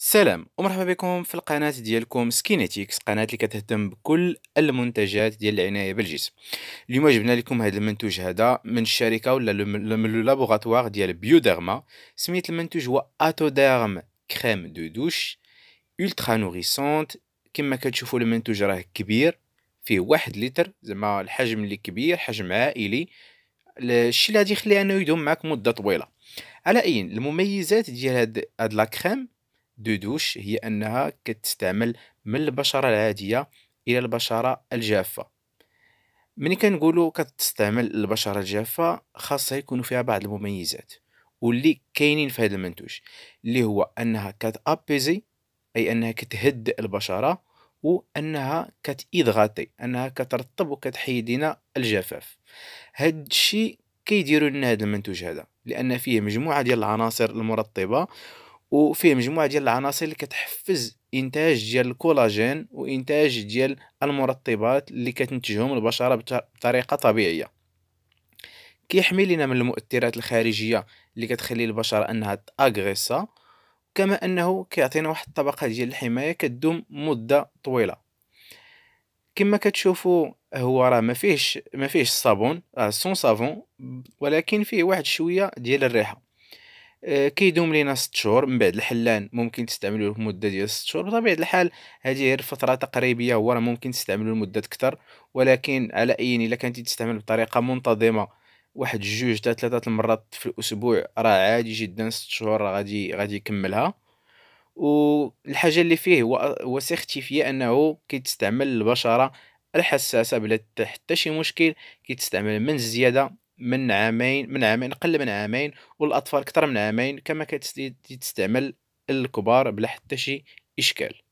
سلام ومرحبا بكم في القناة ديالكم سكينيتيكس قناة اللي كتهتم بكل المنتجات ديال العناية بالجسم اليوم جبنا لكم هذا المنتوج هذا من الشركة ولا لو لابوغاتوار ديال بيوديرما سميت المنتوج هو اتوديرم كريم دو دوش الترا نوريسونت كما كتشوفوا المنتوج راه كبير فيه واحد لتر زعما الحجم اللي كبير حجم عائلي الشيء اللي غادي يخليه انه يدوم معك مده طويله على اي المميزات ديال هاد لا كريم دودوش هي أنها كتستعمل من البشرة العادية إلى البشرة الجافة ملي كنقولوا كتستعمل البشرة الجافة خاصها يكونوا فيها بعض المميزات واللي كاينين في هذا المنتوج اللي هو انها كتابيزي اي انها كتهد البشره وانها كتيدغاتي انها كترطب وكتحيد لنا الجفاف هاد الشيء كيديروا لنا هذا المنتوج هذا لان فيه مجموعه ديال العناصر المرطبه وفيه مجموعه ديال العناصر اللي كتحفز انتاج ديال الكولاجين وانتاج ديال المرطبات اللي كتنتجهم البشره بطريقه طبيعيه كيحمي لنا من المؤثرات الخارجيه اللي كتخلي البشره انها تاغريسا كما انه كيعطينا واحد الطبقه ديال الحمايه كتدوم مده طويله كما كتشوفوا هو راه ما فيهش ما فيهش الصابون راه سون صابون ولكن فيه واحد شويه ديال الريحه آه، كيدوم لينا ست شهور من بعد الحلان ممكن تستعملوا المده ديال ست شهور بطبيعه الحال هذه غير فتره تقريبيه هو راه ممكن تستعملوا لمده اكثر ولكن على اين يعني، الا كانت تستعمل بطريقه منتظمه واحد جوج حتى ثلاثه المرات في الاسبوع راه عادي جدا ست شهور غادي غادي يكملها والحاجه اللي فيه هو وسختي انه كيتستعمل البشره الحساسه بلا حتى شي مشكل كيتستعمل من الزياده من عامين من عامين قل من عامين والاطفال اكثر من عامين كما كتستعمل الكبار بلا حتى شي اشكال